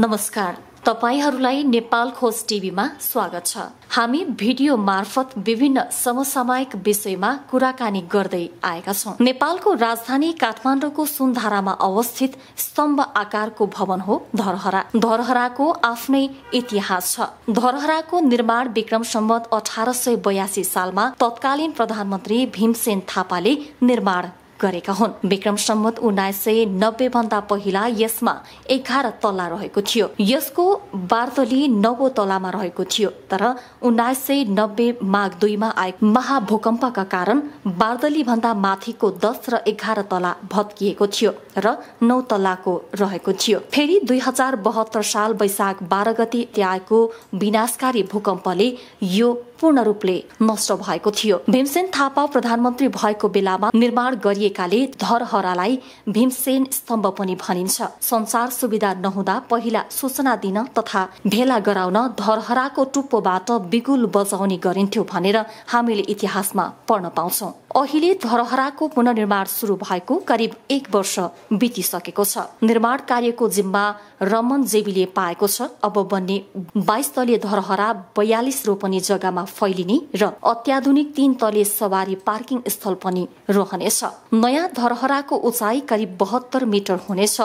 नमस्कार तपाईँहरूलाई नेपाल खोज टिभीमा स्वागत छ हामी भिडियो मार्फत विभिन्न समसामयिक विषयमा कुराकानी गर्दै आएका छौं नेपालको राजधानी काठमाडौँको सुनधारामा अवस्थित स्तम्भ आकारको भवन हो धरहरा धरहराको आफ्नै इतिहास छ धरहराको निर्माण विक्रम सम्बन्ध अठार सय बयासी सालमा तत्कालीन प्रधानमन्त्री भीमसेन थापाले निर्माण गरेका हुन् विक्रम सम्मत उन्नाइस सय नब्बे भन्दा पहिला यसमा एघार तल्ला रहेको थियो यसको बार्तली नौ तलामा रहेको थियो तर उन्नाइस सय नब्बे माघ दुईमा आएको महाभूकम्पका कारण बार्दली भन्दा माथिको दस र एघार तला भत्किएको थियो र नौ तलाको रहेको थियो फेरि दुई हजार बहत्तर साल वैशाख बाह्र गति आएको विनाशकारी भूकम्पले यो पूर्ण रूपले नष्ट भएको थियो भीमसेन थापा प्रधानमन्त्री भएको बेलामा निर्माण गरिएकाले धरहरालाई भीमसेन स्तम्भ पनि भनिन्छ संसार सुविधा नहुँदा पहिला सूचना दिन तथा भेला गराउन धरहराको टुप्पोबाट बिगुल बजाउने गरिन्थ्यो भनेर हामीले इतिहासमा पढ्न पाउँछौ अहिले धरहराको पुननिर्माण सुरु भएको करिब एक वर्ष बितिसकेको छ निर्माण कार्यको जिम्मा रमन जेबीले पाएको छ अब बन्ने बाइस तलीय धरहरा बयालिस रोपनी जग्गामा फैलिने र अत्याधुनिक तीन तले सवारी पार्किङ स्थल पनि रहनेछ नयाँ धरहराको उचाइ करिब बहत्तर मिटर हुनेछ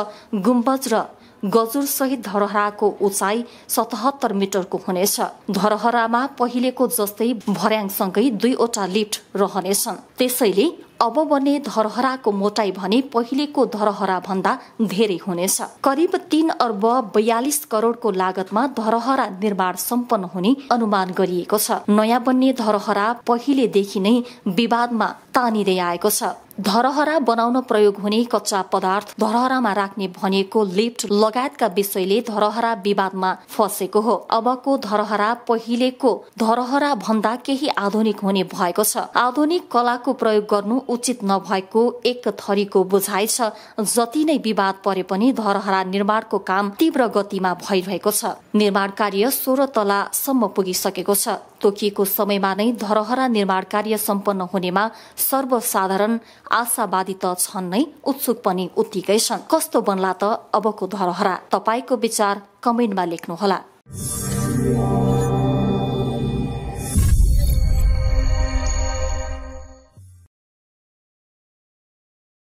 गुम्बज र गजुर सहित धरहराको उचाइ सतहत्तर मिटरको हुनेछ धरहरामा पहिलेको जस्तै भर्याङसँगै दुईवटा लिफ्ट रहनेछन् त्यसैले अब बन्ने धरहराको मोटाई भने पहिलेको धरहरा भन्दा धेरै हुनेछ करिब तीन अर्ब बयालिस करोडको लागतमा धरहरा निर्माण सम्पन्न हुने अनुमान गरिएको छ नयाँ बन्ने धरहरा पहिलेदेखि नै विवादमा तानिँदै आएको छ धरहरा बनाउन प्रयोग हुने कच्चा पदार्थ धरहरामा राख्ने भनेको लिफ्ट लगायतका विषयले धरहरा विवादमा फसेको हो अबको धरहरा पहिलेको धरहरा भन्दा केही आधुनिक हुने भएको छ आधुनिक कलाको प्रयोग गर्नु उचित नभएको एक थरीको बुझाइ छ जति नै विवाद परे पनि धरहरा निर्माणको काम तीव्र गतिमा भइरहेको छ निर्माण कार्य सोह्र तलासम्म पुगिसकेको छ तोकिएको समयमा नै धरहरा निर्माण कार्य सम्पन्न हुनेमा सर्वसाधारण आशावादी त छन् नै उत्सुक पनि उत्तिकै छन् कस्तो बन्ला त अबको धरहरा तपाईँको विचार कमेन्टमा लेख्नुहोला